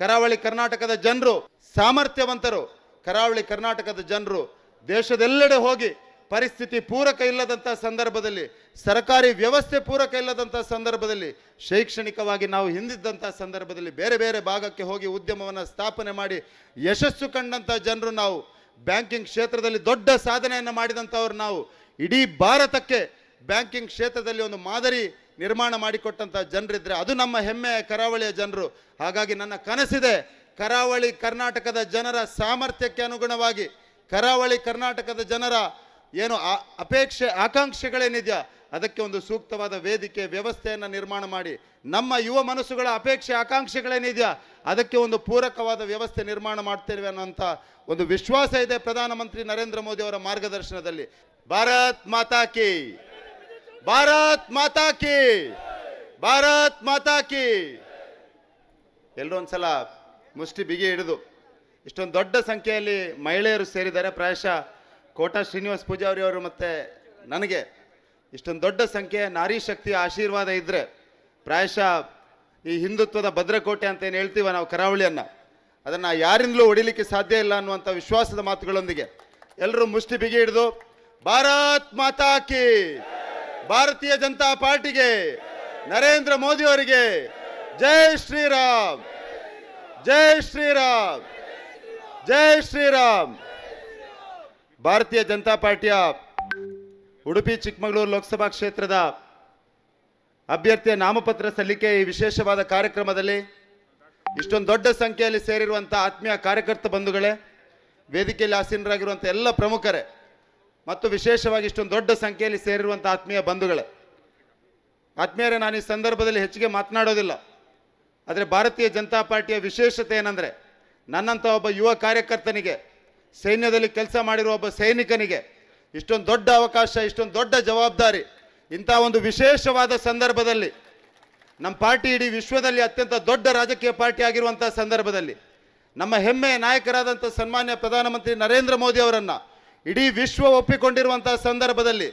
ಕರಾವಳಿ ಕರ್ನಾಟಕದ ಜನರು ಸಾಮರ್ಥ್ಯವಂತರು ಕರಾವಳಿ ಕರ್ನಾಟಕದ ಜನರು ದೇಶದೆಲ್ಲೆಡೆ ಹೋಗಿ ಪರಿಸ್ಥಿತಿ ಪೂರಕ ಇಲ್ಲದಂಥ ಸಂದರ್ಭದಲ್ಲಿ ಸರ್ಕಾರಿ ವ್ಯವಸ್ಥೆ ಪೂರಕ ಇಲ್ಲದಂಥ ಸಂದರ್ಭದಲ್ಲಿ ಶೈಕ್ಷಣಿಕವಾಗಿ ನಾವು ಹಿಂದಿದ್ದಂಥ ಸಂದರ್ಭದಲ್ಲಿ ಬೇರೆ ಬೇರೆ ಭಾಗಕ್ಕೆ ಹೋಗಿ ಉದ್ಯಮವನ್ನು ಸ್ಥಾಪನೆ ಮಾಡಿ ಯಶಸ್ಸು ಕಂಡಂಥ ಜನರು ನಾವು ಬ್ಯಾಂಕಿಂಗ್ ಕ್ಷೇತ್ರದಲ್ಲಿ ದೊಡ್ಡ ಸಾಧನೆಯನ್ನು ಮಾಡಿದಂಥವ್ರು ನಾವು ಇಡೀ ಭಾರತಕ್ಕೆ ಬ್ಯಾಂಕಿಂಗ್ ಕ್ಷೇತ್ರದಲ್ಲಿ ಒಂದು ಮಾದರಿ ನಿರ್ಮಾಣ ಮಾಡಿಕೊಟ್ಟಂಥ ಜನರಿದ್ರೆ ಅದು ನಮ್ಮ ಹೆಮ್ಮೆ ಕರಾವಳಿಯ ಜನರು ಹಾಗಾಗಿ ನನ್ನ ಕನಸಿದೆ ಕರಾವಳಿ ಕರ್ನಾಟಕದ ಜನರ ಸಾಮರ್ಥ್ಯಕ್ಕೆ ಅನುಗುಣವಾಗಿ ಕರಾವಳಿ ಕರ್ನಾಟಕದ ಜನರ ಏನು ಅಪೇಕ್ಷೆ ಆಕಾಂಕ್ಷೆಗಳೇನಿದೆಯಾ ಅದಕ್ಕೆ ಒಂದು ಸೂಕ್ತವಾದ ವೇದಿಕೆ ವ್ಯವಸ್ಥೆಯನ್ನು ನಿರ್ಮಾಣ ಮಾಡಿ ನಮ್ಮ ಯುವ ಮನಸ್ಸುಗಳ ಅಪೇಕ್ಷೆ ಆಕಾಂಕ್ಷೆಗಳೇನಿದೆಯಾ ಅದಕ್ಕೆ ಒಂದು ಪೂರಕವಾದ ವ್ಯವಸ್ಥೆ ನಿರ್ಮಾಣ ಮಾಡ್ತೇವೆ ಅನ್ನೋಂಥ ಒಂದು ವಿಶ್ವಾಸ ಇದೆ ಪ್ರಧಾನಮಂತ್ರಿ ನರೇಂದ್ರ ಮೋದಿ ಅವರ ಮಾರ್ಗದರ್ಶನದಲ್ಲಿ ಭಾರತ್ ಮಾತಾ ಕಿ ಭಾರತ್ ಮಾತಾ ಕಿ ಭಾರತ್ ಮಾತಾ ಕಿ ಎಲ್ಲರೂ ಒಂದ್ಸಲ ಮುಷ್ಟಿ ಬಿಗಿ ಹಿಡಿದು ಇಷ್ಟೊಂದು ದೊಡ್ಡ ಸಂಖ್ಯೆಯಲ್ಲಿ ಮಹಿಳೆಯರು ಸೇರಿದ್ದಾರೆ ಪ್ರಾಯಶಃ ಕೋಟಾ ಶ್ರೀನಿವಾಸ್ ಪೂಜಾರಿ ಅವರು ಮತ್ತೆ ನನಗೆ ಇಷ್ಟೊಂದು ದೊಡ್ಡ ಸಂಖ್ಯೆ ನಾರಿ ಶಕ್ತಿಯ ಆಶೀರ್ವಾದ ಇದ್ದರೆ ಪ್ರಾಯಶಃ ಈ ಹಿಂದುತ್ವದ ಭದ್ರಕೋಟೆ ಅಂತ ಏನು ಹೇಳ್ತೀವ ನಾವು ಕರಾವಳಿಯನ್ನು ಅದನ್ನು ಯಾರಿಂದಲೂ ಹೊಡಿಲಿಕ್ಕೆ ಸಾಧ್ಯ ಇಲ್ಲ ಅನ್ನುವಂಥ ವಿಶ್ವಾಸದ ಮಾತುಗಳೊಂದಿಗೆ ಎಲ್ಲರೂ ಮುಷ್ಟಿ ಬಿಗಿ ಹಿಡಿದು ಭಾರತ್ ಮಾತಾ ಕಿ ಭಾರತೀಯ ಜನತಾ ಪಾರ್ಟಿಗೆ ನರೇಂದ್ರ ಮೋದಿ ಅವರಿಗೆ ಜೈ ಶ್ರೀರಾಮ್ ಜೈ ಶ್ರೀರಾಮ್ ಜೈ ಶ್ರೀರಾಮ್ ಭಾರತೀಯ ಜನತಾ ಪಾರ್ಟಿಯ ಉಡುಪಿ ಚಿಕ್ಕಮಗಳೂರು ಲೋಕಸಭಾ ಕ್ಷೇತ್ರದ ಅಭ್ಯರ್ಥಿಯ ನಾಮಪತ್ರ ಸಲ್ಲಿಕೆ ಈ ವಿಶೇಷವಾದ ಕಾರ್ಯಕ್ರಮದಲ್ಲಿ ಇಷ್ಟೊಂದು ದೊಡ್ಡ ಸಂಖ್ಯೆಯಲ್ಲಿ ಸೇರಿರುವಂತಹ ಆತ್ಮೀಯ ಕಾರ್ಯಕರ್ತ ಬಂಧುಗಳೇ ವೇದಿಕೆಯಲ್ಲಿ ಆಸೀನರಾಗಿರುವಂತಹ ಎಲ್ಲ ಪ್ರಮುಖರೇ ಮತ್ತು ವಿಶೇಷವಾಗಿ ಇಷ್ಟೊಂದು ದೊಡ್ಡ ಸಂಖ್ಯೆಯಲ್ಲಿ ಸೇರಿರುವಂಥ ಆತ್ಮೀಯ ಬಂಧುಗಳೇ ಆತ್ಮೀಯರೇ ನಾನು ಈ ಸಂದರ್ಭದಲ್ಲಿ ಹೆಚ್ಚಿಗೆ ಮಾತನಾಡೋದಿಲ್ಲ ಆದರೆ ಭಾರತೀಯ ಜನತಾ ಪಾರ್ಟಿಯ ವಿಶೇಷತೆ ಏನಂದರೆ ನನ್ನಂಥ ಒಬ್ಬ ಯುವ ಕಾರ್ಯಕರ್ತನಿಗೆ ಸೈನ್ಯದಲ್ಲಿ ಕೆಲಸ ಮಾಡಿರುವ ಒಬ್ಬ ಸೈನಿಕನಿಗೆ ಇಷ್ಟೊಂದು ದೊಡ್ಡ ಅವಕಾಶ ಇಷ್ಟೊಂದು ದೊಡ್ಡ ಜವಾಬ್ದಾರಿ ಇಂಥ ಒಂದು ವಿಶೇಷವಾದ ಸಂದರ್ಭದಲ್ಲಿ ನಮ್ಮ ಪಾರ್ಟಿ ಇಡೀ ವಿಶ್ವದಲ್ಲಿ ಅತ್ಯಂತ ದೊಡ್ಡ ರಾಜಕೀಯ ಪಾರ್ಟಿ ಆಗಿರುವಂಥ ಸಂದರ್ಭದಲ್ಲಿ ನಮ್ಮ ಹೆಮ್ಮೆಯ ನಾಯಕರಾದಂಥ ಸನ್ಮಾನ್ಯ ಪ್ರಧಾನಮಂತ್ರಿ ನರೇಂದ್ರ ಮೋದಿ ಅವರನ್ನು ಇಡೀ ವಿಶ್ವ ಒಪ್ಪಿಕೊಂಡಿರುವಂತಹ ಸಂದರ್ಭದಲ್ಲಿ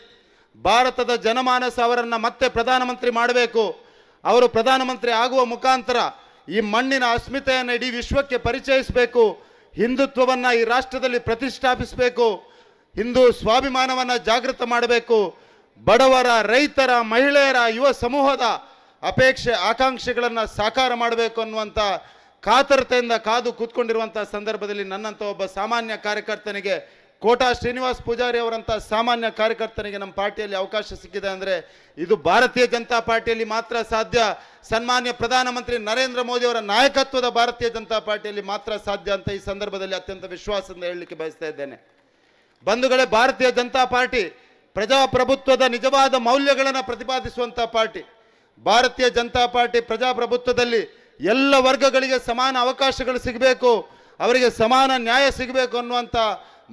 ಭಾರತದ ಜನಮಾನಸ ಅವರನ್ನು ಮತ್ತೆ ಪ್ರಧಾನಮಂತ್ರಿ ಮಾಡಬೇಕು ಅವರು ಪ್ರಧಾನಮಂತ್ರಿ ಆಗುವ ಮುಖಾಂತರ ಈ ಮಣ್ಣಿನ ಅಸ್ಮಿತೆಯನ್ನು ಇಡೀ ವಿಶ್ವಕ್ಕೆ ಪರಿಚಯಿಸಬೇಕು ಹಿಂದುತ್ವವನ್ನು ಈ ರಾಷ್ಟ್ರದಲ್ಲಿ ಪ್ರತಿಷ್ಠಾಪಿಸಬೇಕು ಹಿಂದೂ ಸ್ವಾಭಿಮಾನವನ್ನು ಜಾಗೃತ ಮಾಡಬೇಕು ಬಡವರ ರೈತರ ಮಹಿಳೆಯರ ಯುವ ಸಮೂಹದ ಅಪೇಕ್ಷೆ ಆಕಾಂಕ್ಷೆಗಳನ್ನು ಸಾಕಾರ ಮಾಡಬೇಕು ಅನ್ನುವಂಥ ಕಾತರತೆಯಿಂದ ಕಾದು ಕೂತ್ಕೊಂಡಿರುವಂಥ ಸಂದರ್ಭದಲ್ಲಿ ನನ್ನಂಥ ಒಬ್ಬ ಸಾಮಾನ್ಯ ಕಾರ್ಯಕರ್ತನಿಗೆ ಕೋಟಾ ಶ್ರೀನಿವಾಸ್ ಪೂಜಾರಿ ಅವರಂಥ ಸಾಮಾನ್ಯ ಕಾರ್ಯಕರ್ತನಿಗೆ ನಮ್ಮ ಪಾರ್ಟಿಯಲ್ಲಿ ಅವಕಾಶ ಸಿಕ್ಕಿದೆ ಅಂದರೆ ಇದು ಭಾರತೀಯ ಜನತಾ ಪಾರ್ಟಿಯಲ್ಲಿ ಮಾತ್ರ ಸಾಧ್ಯ ಸನ್ಮಾನ್ಯ ಪ್ರಧಾನಮಂತ್ರಿ ನರೇಂದ್ರ ಮೋದಿ ಅವರ ನಾಯಕತ್ವದ ಭಾರತೀಯ ಜನತಾ ಪಾರ್ಟಿಯಲ್ಲಿ ಮಾತ್ರ ಸಾಧ್ಯ ಅಂತ ಈ ಸಂದರ್ಭದಲ್ಲಿ ಅತ್ಯಂತ ವಿಶ್ವಾಸದಿಂದ ಹೇಳಲಿಕ್ಕೆ ಬಯಸ್ತಾ ಇದ್ದೇನೆ ಬಂಧುಗಳೇ ಭಾರತೀಯ ಜನತಾ ಪಾರ್ಟಿ ಪ್ರಜಾಪ್ರಭುತ್ವದ ನಿಜವಾದ ಮೌಲ್ಯಗಳನ್ನು ಪ್ರತಿಪಾದಿಸುವಂಥ ಪಾರ್ಟಿ ಭಾರತೀಯ ಜನತಾ ಪಾರ್ಟಿ ಪ್ರಜಾಪ್ರಭುತ್ವದಲ್ಲಿ ಎಲ್ಲ ವರ್ಗಗಳಿಗೆ ಸಮಾನ ಅವಕಾಶಗಳು ಸಿಗಬೇಕು ಅವರಿಗೆ ಸಮಾನ ನ್ಯಾಯ ಸಿಗಬೇಕು ಅನ್ನುವಂಥ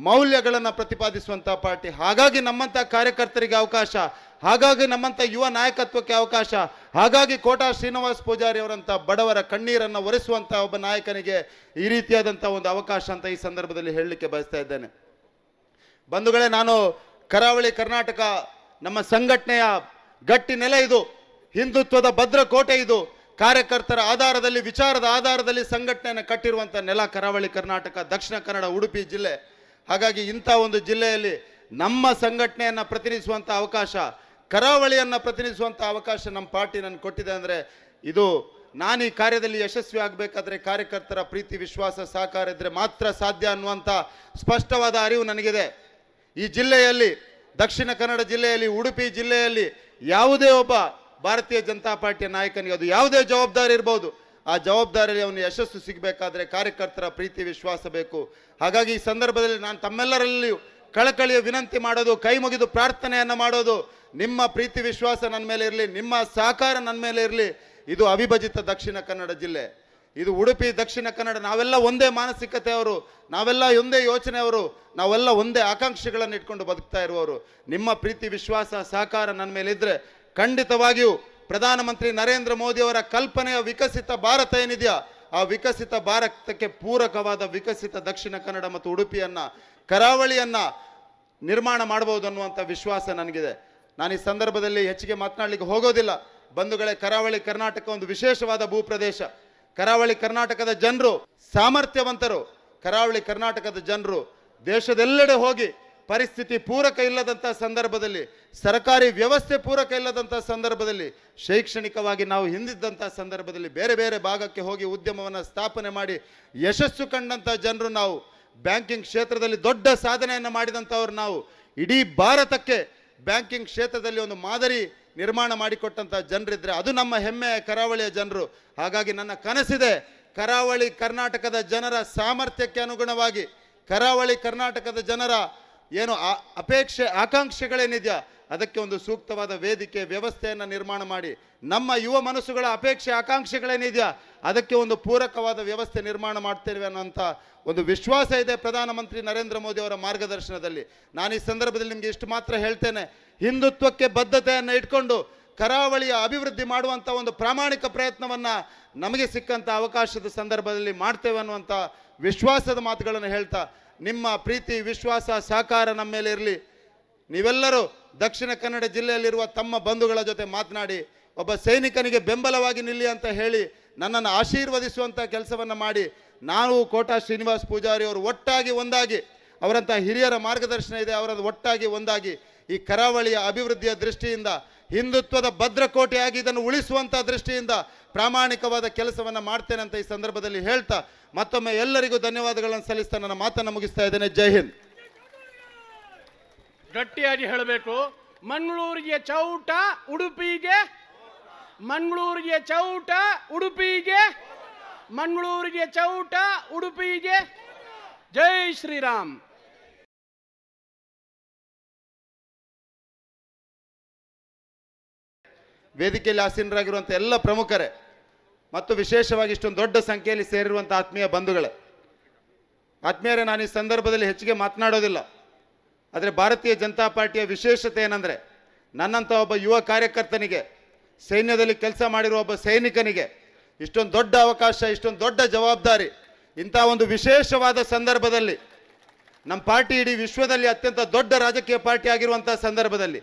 ಮೌಲ್ಯಗಳನ್ನು ಪ್ರತಿಪಾದಿಸುವಂಥ ಪಾರ್ಟಿ ಹಾಗಾಗಿ ನಮ್ಮಂಥ ಕಾರ್ಯಕರ್ತರಿಗೆ ಅವಕಾಶ ಹಾಗಾಗಿ ನಮ್ಮಂಥ ಯುವ ನಾಯಕತ್ವಕ್ಕೆ ಅವಕಾಶ ಹಾಗಾಗಿ ಕೋಟಾ ಶ್ರೀನಿವಾಸ್ ಪೂಜಾರಿ ಅವರಂಥ ಬಡವರ ಕಣ್ಣೀರನ್ನು ಒರೆಸುವಂಥ ಒಬ್ಬ ನಾಯಕನಿಗೆ ಈ ರೀತಿಯಾದಂಥ ಒಂದು ಅವಕಾಶ ಅಂತ ಈ ಸಂದರ್ಭದಲ್ಲಿ ಹೇಳಲಿಕ್ಕೆ ಬಯಸ್ತಾ ಇದ್ದೇನೆ ಬಂಧುಗಳೇ ನಾನು ಕರಾವಳಿ ಕರ್ನಾಟಕ ನಮ್ಮ ಸಂಘಟನೆಯ ಗಟ್ಟಿ ನೆಲೆ ಇದು ಹಿಂದುತ್ವದ ಕೋಟೆ ಇದು ಕಾರ್ಯಕರ್ತರ ಆಧಾರದಲ್ಲಿ ವಿಚಾರದ ಆಧಾರದಲ್ಲಿ ಸಂಘಟನೆಯನ್ನು ಕಟ್ಟಿರುವಂಥ ನೆಲ ಕರಾವಳಿ ಕರ್ನಾಟಕ ದಕ್ಷಿಣ ಕನ್ನಡ ಉಡುಪಿ ಜಿಲ್ಲೆ ಹಾಗಾಗಿ ಇಂಥ ಒಂದು ಜಿಲ್ಲೆಯಲ್ಲಿ ನಮ್ಮ ಸಂಘಟನೆಯನ್ನು ಪ್ರತಿನಿಧಿಸುವಂಥ ಅವಕಾಶ ಕರಾವಳಿಯನ್ನು ಪ್ರತಿನಿಧಿಸುವಂಥ ಅವಕಾಶ ನಮ್ಮ ಪಾರ್ಟಿ ನನಗೆ ಕೊಟ್ಟಿದೆ ಅಂದರೆ ಇದು ನಾನು ಈ ಕಾರ್ಯದಲ್ಲಿ ಯಶಸ್ವಿ ಆಗಬೇಕಾದ್ರೆ ಕಾರ್ಯಕರ್ತರ ಪ್ರೀತಿ ವಿಶ್ವಾಸ ಸಹಕಾರ ಇದ್ದರೆ ಮಾತ್ರ ಸಾಧ್ಯ ಅನ್ನುವಂಥ ಸ್ಪಷ್ಟವಾದ ಅರಿವು ನನಗಿದೆ ಈ ಜಿಲ್ಲೆಯಲ್ಲಿ ದಕ್ಷಿಣ ಕನ್ನಡ ಜಿಲ್ಲೆಯಲ್ಲಿ ಉಡುಪಿ ಜಿಲ್ಲೆಯಲ್ಲಿ ಯಾವುದೇ ಒಬ್ಬ ಭಾರತೀಯ ಜನತಾ ಪಾರ್ಟಿಯ ನಾಯಕನಿಗೆ ಅದು ಯಾವುದೇ ಜವಾಬ್ದಾರಿ ಇರ್ಬೋದು ಆ ಜವಾಬ್ದಾರಿಯಲ್ಲಿ ಅವನ ಯಶಸ್ಸು ಸಿಗಬೇಕಾದ್ರೆ ಕಾರ್ಯಕರ್ತರ ಪ್ರೀತಿ ವಿಶ್ವಾಸ ಬೇಕು ಹಾಗಾಗಿ ಈ ಸಂದರ್ಭದಲ್ಲಿ ನಾನು ತಮ್ಮೆಲ್ಲರಲ್ಲಿಯೂ ಕಳಕಳಿಯ ವಿನಂತಿ ಮಾಡೋದು ಕೈ ಮುಗಿದು ಪ್ರಾರ್ಥನೆಯನ್ನು ಮಾಡೋದು ನಿಮ್ಮ ಪ್ರೀತಿ ವಿಶ್ವಾಸ ನನ್ನ ಮೇಲೆ ಇರಲಿ ನಿಮ್ಮ ಸಹಕಾರ ನನ್ನ ಮೇಲೆ ಇರಲಿ ಇದು ಅವಿಭಜಿತ ದಕ್ಷಿಣ ಕನ್ನಡ ಜಿಲ್ಲೆ ಇದು ಉಡುಪಿ ದಕ್ಷಿಣ ಕನ್ನಡ ನಾವೆಲ್ಲ ಒಂದೇ ಮಾನಸಿಕತೆಯವರು ನಾವೆಲ್ಲ ಒಂದೇ ಯೋಚನೆಯವರು ನಾವೆಲ್ಲ ಒಂದೇ ಆಕಾಂಕ್ಷೆಗಳನ್ನು ಇಟ್ಕೊಂಡು ಬದುಕ್ತಾ ಇರುವವರು ನಿಮ್ಮ ಪ್ರೀತಿ ವಿಶ್ವಾಸ ಸಹಕಾರ ನನ್ನ ಮೇಲೆ ಮೇಲಿದ್ದರೆ ಖಂಡಿತವಾಗಿಯೂ ಪ್ರಧಾನಮಂತ್ರಿ ನರೇಂದ್ರ ಮೋದಿಯವರ ಕಲ್ಪನೆಯ ವಿಕಸಿತ ಭಾರತ ಏನಿದೆಯಾ ಆ ವಿಕಸಿತ ಭಾರತಕ್ಕೆ ಪೂರಕವಾದ ವಿಕಸಿತ ದಕ್ಷಿಣ ಕನ್ನಡ ಮತ್ತು ಉಡುಪಿಯನ್ನು ಕರಾವಳಿಯನ್ನು ನಿರ್ಮಾಣ ಮಾಡಬಹುದು ಅನ್ನುವಂಥ ವಿಶ್ವಾಸ ನನಗಿದೆ ನಾನು ಈ ಸಂದರ್ಭದಲ್ಲಿ ಹೆಚ್ಚಿಗೆ ಮಾತನಾಡಲಿಕ್ಕೆ ಹೋಗೋದಿಲ್ಲ ಬಂಧುಗಳೇ ಕರಾವಳಿ ಕರ್ನಾಟಕ ಒಂದು ವಿಶೇಷವಾದ ಭೂಪ್ರದೇಶ ಕರಾವಳಿ ಕರ್ನಾಟಕದ ಜನರು ಸಾಮರ್ಥ್ಯವಂತರು ಕರಾವಳಿ ಕರ್ನಾಟಕದ ಜನರು ದೇಶದೆಲ್ಲೆಡೆ ಹೋಗಿ ಪರಿಸ್ಥಿತಿ ಪೂರಕ ಇಲ್ಲದಂಥ ಸಂದರ್ಭದಲ್ಲಿ ಸರ್ಕಾರಿ ವ್ಯವಸ್ಥೆ ಪೂರಕ ಇಲ್ಲದಂಥ ಸಂದರ್ಭದಲ್ಲಿ ಶೈಕ್ಷಣಿಕವಾಗಿ ನಾವು ಹಿಂದಿದ್ದಂಥ ಸಂದರ್ಭದಲ್ಲಿ ಬೇರೆ ಬೇರೆ ಭಾಗಕ್ಕೆ ಹೋಗಿ ಉದ್ಯಮವನ್ನು ಸ್ಥಾಪನೆ ಮಾಡಿ ಯಶಸ್ಸು ಕಂಡಂಥ ಜನರು ನಾವು ಬ್ಯಾಂಕಿಂಗ್ ಕ್ಷೇತ್ರದಲ್ಲಿ ದೊಡ್ಡ ಸಾಧನೆಯನ್ನು ಮಾಡಿದಂಥವ್ರು ನಾವು ಇಡೀ ಭಾರತಕ್ಕೆ ಬ್ಯಾಂಕಿಂಗ್ ಕ್ಷೇತ್ರದಲ್ಲಿ ಒಂದು ಮಾದರಿ ನಿರ್ಮಾಣ ಮಾಡಿಕೊಟ್ಟಂಥ ಜನರಿದ್ದರೆ ಅದು ನಮ್ಮ ಹೆಮ್ಮೆಯ ಕರಾವಳಿಯ ಜನರು ಹಾಗಾಗಿ ನನ್ನ ಕನಸಿದೆ ಕರಾವಳಿ ಕರ್ನಾಟಕದ ಜನರ ಸಾಮರ್ಥ್ಯಕ್ಕೆ ಅನುಗುಣವಾಗಿ ಕರಾವಳಿ ಕರ್ನಾಟಕದ ಜನರ ಏನು ಅಪೇಕ್ಷೆ ಆಕಾಂಕ್ಷೆಗಳೇನಿದೆಯಾ ಅದಕ್ಕೆ ಒಂದು ಸೂಕ್ತವಾದ ವೇದಿಕೆ ವ್ಯವಸ್ಥೆಯನ್ನು ನಿರ್ಮಾಣ ಮಾಡಿ ನಮ್ಮ ಯುವ ಮನಸ್ಸುಗಳ ಅಪೇಕ್ಷೆ ಆಕಾಂಕ್ಷೆಗಳೇನಿದೆಯಾ ಅದಕ್ಕೆ ಒಂದು ಪೂರಕವಾದ ವ್ಯವಸ್ಥೆ ನಿರ್ಮಾಣ ಮಾಡ್ತೇವೆ ಅನ್ನೋಂಥ ಒಂದು ವಿಶ್ವಾಸ ಇದೆ ಪ್ರಧಾನಮಂತ್ರಿ ನರೇಂದ್ರ ಮೋದಿ ಅವರ ಮಾರ್ಗದರ್ಶನದಲ್ಲಿ ನಾನು ಈ ಸಂದರ್ಭದಲ್ಲಿ ನಿಮಗೆ ಇಷ್ಟು ಮಾತ್ರ ಹೇಳ್ತೇನೆ ಹಿಂದುತ್ವಕ್ಕೆ ಬದ್ಧತೆಯನ್ನು ಇಟ್ಕೊಂಡು ಕರಾವಳಿಯ ಅಭಿವೃದ್ಧಿ ಮಾಡುವಂಥ ಒಂದು ಪ್ರಾಮಾಣಿಕ ಪ್ರಯತ್ನವನ್ನು ನಮಗೆ ಸಿಕ್ಕಂಥ ಅವಕಾಶದ ಸಂದರ್ಭದಲ್ಲಿ ಮಾಡ್ತೇವೆ ಅನ್ನುವಂಥ ವಿಶ್ವಾಸದ ಮಾತುಗಳನ್ನು ಹೇಳ್ತಾ ನಿಮ್ಮ ಪ್ರೀತಿ ವಿಶ್ವಾಸ ಸಹಕಾರ ನಮ್ಮ ಮೇಲೆ ಇರಲಿ ನೀವೆಲ್ಲರೂ ದಕ್ಷಿಣ ಕನ್ನಡ ಜಿಲ್ಲೆಯಲ್ಲಿರುವ ತಮ್ಮ ಬಂಧುಗಳ ಜೊತೆ ಮಾತನಾಡಿ ಒಬ್ಬ ಸೈನಿಕನಿಗೆ ಬೆಂಬಲವಾಗಿ ನಿಲ್ಲಿ ಅಂತ ಹೇಳಿ ನನ್ನನ್ನು ಆಶೀರ್ವದಿಸುವಂಥ ಕೆಲಸವನ್ನು ಮಾಡಿ ನಾವು ಕೋಟಾ ಶ್ರೀನಿವಾಸ್ ಪೂಜಾರಿ ಅವರು ಒಟ್ಟಾಗಿ ಒಂದಾಗಿ ಅವರಂಥ ಹಿರಿಯರ ಮಾರ್ಗದರ್ಶನ ಇದೆ ಅವರದ್ದು ಒಟ್ಟಾಗಿ ಒಂದಾಗಿ ಈ ಕರಾವಳಿಯ ಅಭಿವೃದ್ಧಿಯ ದೃಷ್ಟಿಯಿಂದ ಹಿಂದುತ್ವದ ಭದ್ರಕೋಟೆಯಾಗಿ ಇದನ್ನು ಉಳಿಸುವಂಥ ದೃಷ್ಟಿಯಿಂದ ಪ್ರಾಮಾಣಿಕವಾದ ಕೆಲಸವನ್ನು ಮಾಡ್ತೇನೆ ಅಂತ ಈ ಸಂದರ್ಭದಲ್ಲಿ ಹೇಳ್ತಾ ಮತ್ತೊಮ್ಮೆ ಎಲ್ಲರಿಗೂ ಧನ್ಯವಾದಗಳನ್ನು ಸಲ್ಲಿಸ್ತಾ ನನ್ನ ಮಾತನ್ನು ಮುಗಿಸ್ತಾ ಇದ್ದೇನೆ ಜೈ ಹಿಂದ್ ಗಟ್ಟಿಯಾಗಿ ಹೇಳಬೇಕು ಮಂಗಳೂರಿಗೆ ಚೌಟ ಉಡುಪಿಗೆ ಮಂಗಳೂರಿಗೆ ಚೌಟ ಉಡುಪಿಗೆ ಮಂಗಳೂರಿಗೆ ಚೌಟ ಉಡುಪಿಗೆ ಜೈ ಶ್ರೀರಾಮ್ ವೇದಿಕೆಯಲ್ಲಿ ಆಸೀನರಾಗಿರುವಂಥ ಎಲ್ಲ ಪ್ರಮುಖರೇ ಮತ್ತು ವಿಶೇಷವಾಗಿ ಇಷ್ಟೊಂದು ದೊಡ್ಡ ಸಂಖ್ಯೆಯಲ್ಲಿ ಸೇರಿರುವಂಥ ಆತ್ಮೀಯ ಬಂಧುಗಳೇ ಆತ್ಮೀಯರೇ ನಾನು ಈ ಸಂದರ್ಭದಲ್ಲಿ ಹೆಚ್ಚಿಗೆ ಮಾತನಾಡೋದಿಲ್ಲ ಆದರೆ ಭಾರತೀಯ ಜನತಾ ಪಾರ್ಟಿಯ ವಿಶೇಷತೆ ಏನಂದರೆ ನನ್ನಂಥ ಒಬ್ಬ ಯುವ ಕಾರ್ಯಕರ್ತನಿಗೆ ಸೈನ್ಯದಲ್ಲಿ ಕೆಲಸ ಮಾಡಿರುವ ಒಬ್ಬ ಸೈನಿಕನಿಗೆ ಇಷ್ಟೊಂದು ದೊಡ್ಡ ಅವಕಾಶ ಇಷ್ಟೊಂದು ದೊಡ್ಡ ಜವಾಬ್ದಾರಿ ಇಂಥ ಒಂದು ವಿಶೇಷವಾದ ಸಂದರ್ಭದಲ್ಲಿ ನಮ್ಮ ಪಾರ್ಟಿ ಇಡೀ ವಿಶ್ವದಲ್ಲಿ ಅತ್ಯಂತ ದೊಡ್ಡ ರಾಜಕೀಯ ಪಾರ್ಟಿ ಆಗಿರುವಂಥ ಸಂದರ್ಭದಲ್ಲಿ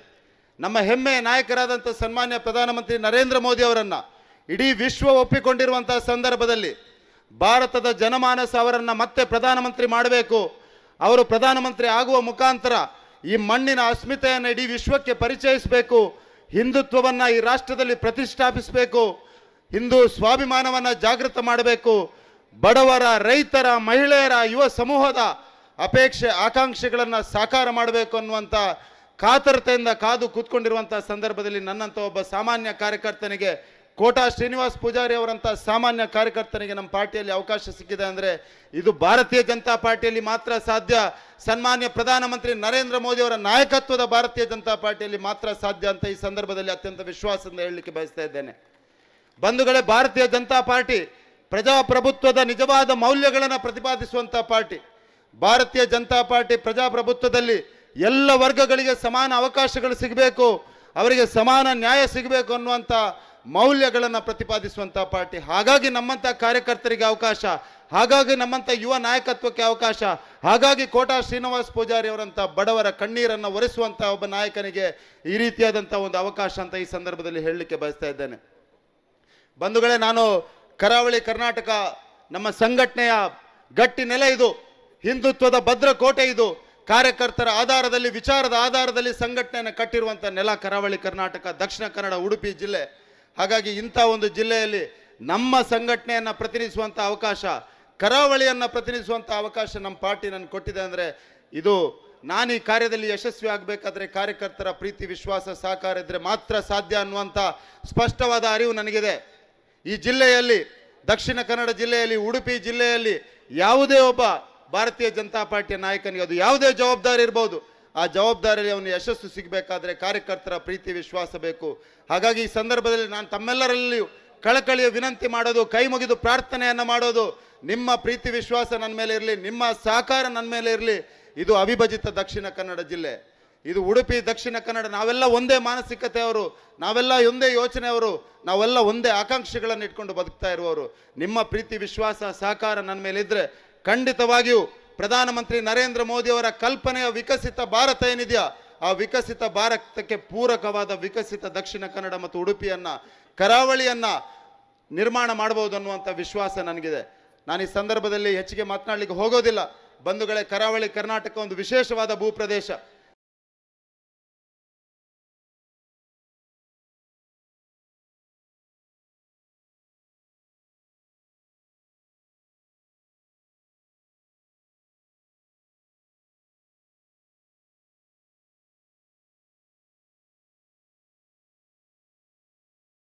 ನಮ್ಮ ಹೆಮ್ಮೆಯ ನಾಯಕರಾದಂಥ ಸನ್ಮಾನ್ಯ ಪ್ರಧಾನಮಂತ್ರಿ ನರೇಂದ್ರ ಮೋದಿ ಅವರನ್ನು ಇಡೀ ವಿಶ್ವ ಒಪ್ಪಿಕೊಂಡಿರುವಂತಹ ಸಂದರ್ಭದಲ್ಲಿ ಭಾರತದ ಜನಮಾನಸ ಅವರನ್ನು ಮತ್ತೆ ಪ್ರಧಾನಮಂತ್ರಿ ಮಾಡಬೇಕು ಅವರು ಪ್ರಧಾನಮಂತ್ರಿ ಆಗುವ ಮುಖಾಂತರ ಈ ಮಣ್ಣಿನ ಅಸ್ಮಿತೆಯನ್ನು ಇಡೀ ವಿಶ್ವಕ್ಕೆ ಪರಿಚಯಿಸಬೇಕು ಹಿಂದುತ್ವವನ್ನು ಈ ರಾಷ್ಟ್ರದಲ್ಲಿ ಪ್ರತಿಷ್ಠಾಪಿಸಬೇಕು ಹಿಂದೂ ಸ್ವಾಭಿಮಾನವನ್ನು ಜಾಗೃತ ಮಾಡಬೇಕು ಬಡವರ ರೈತರ ಮಹಿಳೆಯರ ಯುವ ಸಮೂಹದ ಅಪೇಕ್ಷೆ ಆಕಾಂಕ್ಷೆಗಳನ್ನು ಸಾಕಾರ ಮಾಡಬೇಕು ಅನ್ನುವಂಥ ಕಾತರತೆಯಿಂದ ಕಾದು ಕೂತ್ಕೊಂಡಿರುವಂಥ ಸಂದರ್ಭದಲ್ಲಿ ನನ್ನಂಥ ಒಬ್ಬ ಸಾಮಾನ್ಯ ಕಾರ್ಯಕರ್ತನಿಗೆ ಕೋಟಾ ಶ್ರೀನಿವಾಸ್ ಪೂಜಾರಿ ಅವರಂತಹ ಸಾಮಾನ್ಯ ಕಾರ್ಯಕರ್ತನಿಗೆ ನಮ್ಮ ಪಾರ್ಟಿಯಲ್ಲಿ ಅವಕಾಶ ಸಿಕ್ಕಿದೆ ಅಂದರೆ ಇದು ಭಾರತೀಯ ಜನತಾ ಪಾರ್ಟಿಯಲ್ಲಿ ಮಾತ್ರ ಸಾಧ್ಯ ಸನ್ಮಾನ್ಯ ಪ್ರಧಾನಮಂತ್ರಿ ನರೇಂದ್ರ ಮೋದಿ ಅವರ ನಾಯಕತ್ವದ ಭಾರತೀಯ ಜನತಾ ಪಾರ್ಟಿಯಲ್ಲಿ ಮಾತ್ರ ಸಾಧ್ಯ ಅಂತ ಈ ಸಂದರ್ಭದಲ್ಲಿ ಅತ್ಯಂತ ವಿಶ್ವಾಸದಿಂದ ಹೇಳಲಿಕ್ಕೆ ಬಯಸ್ತಾ ಇದ್ದೇನೆ ಬಂಧುಗಳೇ ಭಾರತೀಯ ಜನತಾ ಪಾರ್ಟಿ ಪ್ರಜಾಪ್ರಭುತ್ವದ ನಿಜವಾದ ಮೌಲ್ಯಗಳನ್ನು ಪ್ರತಿಪಾದಿಸುವಂಥ ಪಾರ್ಟಿ ಭಾರತೀಯ ಜನತಾ ಪಾರ್ಟಿ ಪ್ರಜಾಪ್ರಭುತ್ವದಲ್ಲಿ ಎಲ್ಲ ವರ್ಗಗಳಿಗೆ ಸಮಾನ ಅವಕಾಶಗಳು ಸಿಗಬೇಕು ಅವರಿಗೆ ಸಮಾನ ನ್ಯಾಯ ಸಿಗಬೇಕು ಅನ್ನುವಂಥ ಮೌಲ್ಯಗಳನ್ನು ಪ್ರತಿಪಾದಿಸುವಂಥ ಪಾರ್ಟಿ ಹಾಗಾಗಿ ನಮ್ಮಂಥ ಕಾರ್ಯಕರ್ತರಿಗೆ ಅವಕಾಶ ಹಾಗಾಗಿ ನಮ್ಮಂಥ ಯುವ ನಾಯಕತ್ವಕ್ಕೆ ಅವಕಾಶ ಹಾಗಾಗಿ ಕೋಟಾ ಶ್ರೀನಿವಾಸ್ ಪೂಜಾರಿ ಅವರಂಥ ಬಡವರ ಕಣ್ಣೀರನ್ನು ಒರೆಸುವಂಥ ಒಬ್ಬ ನಾಯಕನಿಗೆ ಈ ರೀತಿಯಾದಂಥ ಒಂದು ಅವಕಾಶ ಅಂತ ಈ ಸಂದರ್ಭದಲ್ಲಿ ಹೇಳಲಿಕ್ಕೆ ಬಯಸ್ತಾ ಇದ್ದೇನೆ ಬಂಧುಗಳೇ ನಾನು ಕರಾವಳಿ ಕರ್ನಾಟಕ ನಮ್ಮ ಸಂಘಟನೆಯ ಗಟ್ಟಿ ನೆಲೆ ಇದು ಹಿಂದುತ್ವದ ಕೋಟೆ ಇದು ಕಾರ್ಯಕರ್ತರ ಆಧಾರದಲ್ಲಿ ವಿಚಾರದ ಆಧಾರದಲ್ಲಿ ಸಂಘಟನೆಯನ್ನು ಕಟ್ಟಿರುವಂಥ ನೆಲ ಕರಾವಳಿ ಕರ್ನಾಟಕ ದಕ್ಷಿಣ ಕನ್ನಡ ಉಡುಪಿ ಜಿಲ್ಲೆ ಹಾಗಾಗಿ ಇಂಥ ಒಂದು ಜಿಲ್ಲೆಯಲ್ಲಿ ನಮ್ಮ ಸಂಘಟನೆಯನ್ನು ಪ್ರತಿನಿಧಿಸುವಂಥ ಅವಕಾಶ ಕರಾವಳಿಯನ್ನು ಪ್ರತಿನಿಧಿಸುವಂಥ ಅವಕಾಶ ನಮ್ಮ ಪಾರ್ಟಿ ನನಗೆ ಕೊಟ್ಟಿದೆ ಅಂದರೆ ಇದು ನಾನು ಈ ಕಾರ್ಯದಲ್ಲಿ ಯಶಸ್ವಿ ಆಗಬೇಕಾದ್ರೆ ಕಾರ್ಯಕರ್ತರ ಪ್ರೀತಿ ವಿಶ್ವಾಸ ಸಹಕಾರ ಇದ್ದರೆ ಮಾತ್ರ ಸಾಧ್ಯ ಅನ್ನುವಂಥ ಸ್ಪಷ್ಟವಾದ ಅರಿವು ನನಗಿದೆ ಈ ಜಿಲ್ಲೆಯಲ್ಲಿ ದಕ್ಷಿಣ ಕನ್ನಡ ಜಿಲ್ಲೆಯಲ್ಲಿ ಉಡುಪಿ ಜಿಲ್ಲೆಯಲ್ಲಿ ಯಾವುದೇ ಒಬ್ಬ ಭಾರತೀಯ ಜನತಾ ಪಾರ್ಟಿಯ ನಾಯಕನಿಗೆ ಅದು ಯಾವುದೇ ಜವಾಬ್ದಾರಿ ಇರ್ಬೋದು ಆ ಜವಾಬ್ದಾರಿಯಲ್ಲಿ ಅವನು ಯಶಸ್ಸು ಸಿಗಬೇಕಾದ್ರೆ ಕಾರ್ಯಕರ್ತರ ಪ್ರೀತಿ ವಿಶ್ವಾಸ ಬೇಕು ಹಾಗಾಗಿ ಈ ಸಂದರ್ಭದಲ್ಲಿ ನಾನು ತಮ್ಮೆಲ್ಲರಲ್ಲಿಯೂ ಕಳಕಳಿಯ ವಿನಂತಿ ಮಾಡೋದು ಕೈ ಮುಗಿದು ಪ್ರಾರ್ಥನೆಯನ್ನು ಮಾಡೋದು ನಿಮ್ಮ ಪ್ರೀತಿ ವಿಶ್ವಾಸ ನನ್ನ ಮೇಲೆ ಇರಲಿ ನಿಮ್ಮ ಸಹಕಾರ ನನ್ನ ಮೇಲೆ ಇರಲಿ ಇದು ಅವಿಭಜಿತ ದಕ್ಷಿಣ ಕನ್ನಡ ಜಿಲ್ಲೆ ಇದು ಉಡುಪಿ ದಕ್ಷಿಣ ಕನ್ನಡ ನಾವೆಲ್ಲ ಒಂದೇ ಮಾನಸಿಕತೆಯವರು ನಾವೆಲ್ಲ ಒಂದೇ ಯೋಚನೆಯವರು ನಾವೆಲ್ಲ ಒಂದೇ ಆಕಾಂಕ್ಷೆಗಳನ್ನು ಇಟ್ಕೊಂಡು ಬದುಕ್ತಾ ಇರುವವರು ನಿಮ್ಮ ಪ್ರೀತಿ ವಿಶ್ವಾಸ ಸಹಕಾರ ನನ್ನ ಮೇಲೆ ಮೇಲಿದ್ದರೆ ಖಂಡಿತವಾಗಿಯೂ ಪ್ರಧಾನಮಂತ್ರಿ ನರೇಂದ್ರ ಮೋದಿ ಅವರ ಕಲ್ಪನೆಯ ವಿಕಸಿತ ಭಾರತ ಏನಿದೆಯಾ ಆ ವಿಕಸಿತ ಭಾರತಕ್ಕೆ ಪೂರಕವಾದ ವಿಕಸಿತ ದಕ್ಷಿಣ ಕನ್ನಡ ಮತ್ತು ಉಡುಪಿಯನ್ನು ಕರಾವಳಿಯನ್ನು ನಿರ್ಮಾಣ ಮಾಡಬಹುದು ಅನ್ನುವಂಥ ವಿಶ್ವಾಸ ನನಗಿದೆ ನಾನು ಈ ಸಂದರ್ಭದಲ್ಲಿ ಹೆಚ್ಚಿಗೆ ಮಾತನಾಡಲಿಕ್ಕೆ ಹೋಗೋದಿಲ್ಲ ಬಂಧುಗಳೇ ಕರಾವಳಿ ಕರ್ನಾಟಕ ಒಂದು ವಿಶೇಷವಾದ ಭೂಪ್ರದೇಶ